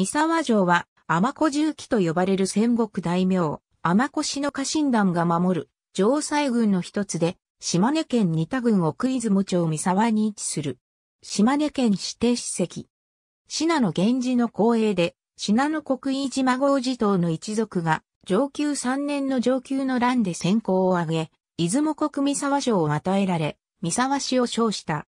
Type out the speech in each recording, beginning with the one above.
三沢城は、天子重機と呼ばれる戦国大名、天子氏の家臣団が守る、城西軍の一つで、島根県仁田郡奥出雲町三沢に位置する。島根県指定史跡。信濃源氏の後栄で、信濃国飯島郷地頭の一族が、上級三年の上級の乱で先行を挙げ、出雲国三沢城を与えられ、三沢氏を称した。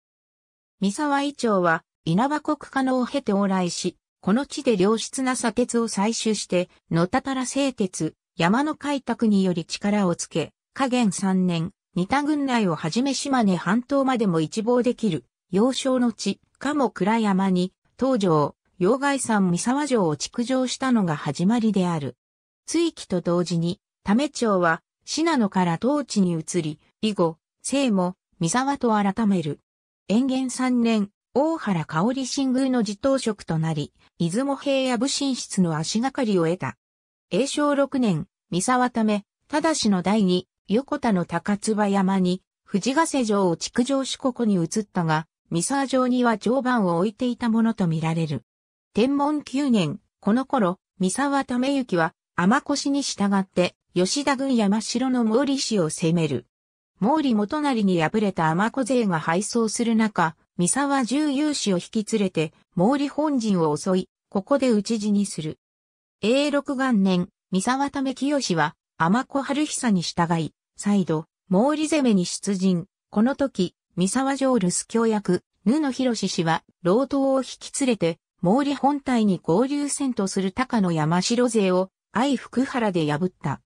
三沢伊長は、稲葉国家のを経て往来し、この地で良質な砂鉄を採取して、野たたら製鉄、山の開拓により力をつけ、加減3年、仁田郡内をはじめ島根半島までも一望できる、要少の地、も倉山に、東城、陽外山三沢城を築城したのが始まりである。追記と同時に、為町は、信濃から当地に移り、以後、生も、三沢と改める。延元3年、大原香織新宮の自頭職となり、出雲平野部進出の足がかりを得た。永正六年、三沢ため、たしの第二、横田の高津山に、藤ヶ瀬城を築城主国に移ったが、三沢城には常磐を置いていたものとみられる。天文九年、この頃、三沢為きは、天越に従って、吉田軍山城の毛利氏を攻める。毛利元就に敗れた天子勢が敗走する中、三沢重勇士を引き連れて、毛利本陣を襲い、ここで討ち死にする。永禄元年、三沢為清は、天子春久に従い、再度、毛利攻めに出陣。この時、三沢城留守教役、布野博氏は、老頭を引き連れて、毛利本体に合流戦とする高野山城勢を、愛福原で破った。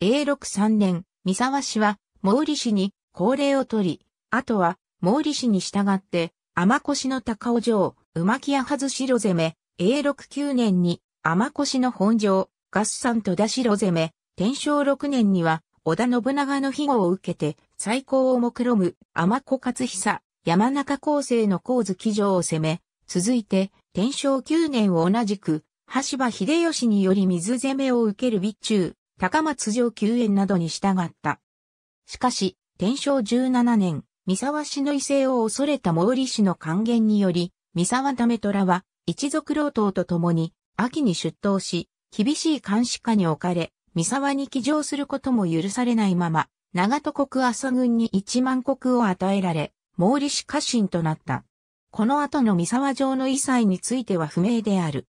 永禄三年、三沢氏は、毛利氏に、高齢を取り、あとは、毛利氏に従って、天越の高尾城、馬木屋外城攻め、永禄9年に、天越の本城、合算戸田城攻め、天正6年には、織田信長の庇護を受けて、最高を目論む、天子勝久、山中高生の光月城を攻め、続いて、天正9年を同じく、橋場秀吉により水攻めを受ける備中、高松城救援などに従った。しかし、天正17年、三沢氏の威勢を恐れた毛利氏の還元により、三沢為虎は一族老党と共に秋に出頭し、厳しい監視下に置かれ、三沢に帰城することも許されないまま、長戸国朝軍に一万国を与えられ、毛利氏家臣となった。この後の三沢城の遺祭については不明である。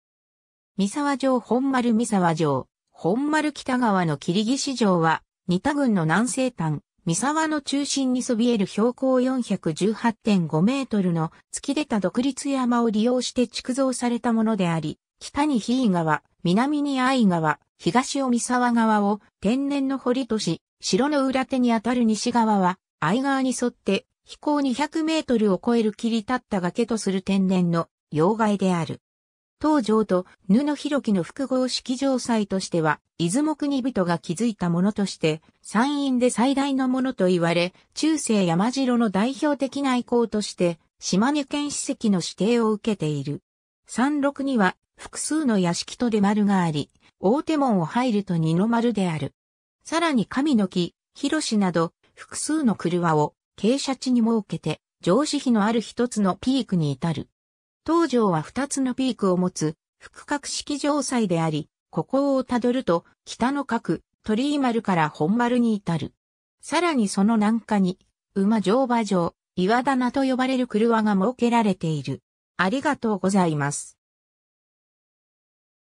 三沢城本丸三沢城、本丸北側の霧岸城は、似田郡の南西端、三沢の中心にそびえる標高418.5メートルの突き出た独立山を利用して築造されたものであり、北に比叡川、南に愛川、東を三沢川を天然の堀とし、城の裏手にあたる西側は愛川に沿って飛行200メートルを超える切り立った崖とする天然の要害である。東条と布広樹の複合式場祭としては、出雲国人が築いたものとして、山陰で最大のものと言われ、中世山城の代表的な遺構として、島根県史跡の指定を受けている。山麓には、複数の屋敷と出丸があり、大手門を入ると二の丸である。さらに神の木、広しなど、複数の車を傾斜地に設けて、上司費のある一つのピークに至る。東条は二つのピークを持つ、複角式城塞であり、ここをたどると、北の角、鳥居丸から本丸に至る。さらにその南下に、馬乗馬城、岩棚と呼ばれる車が設けられている。ありがとうございます。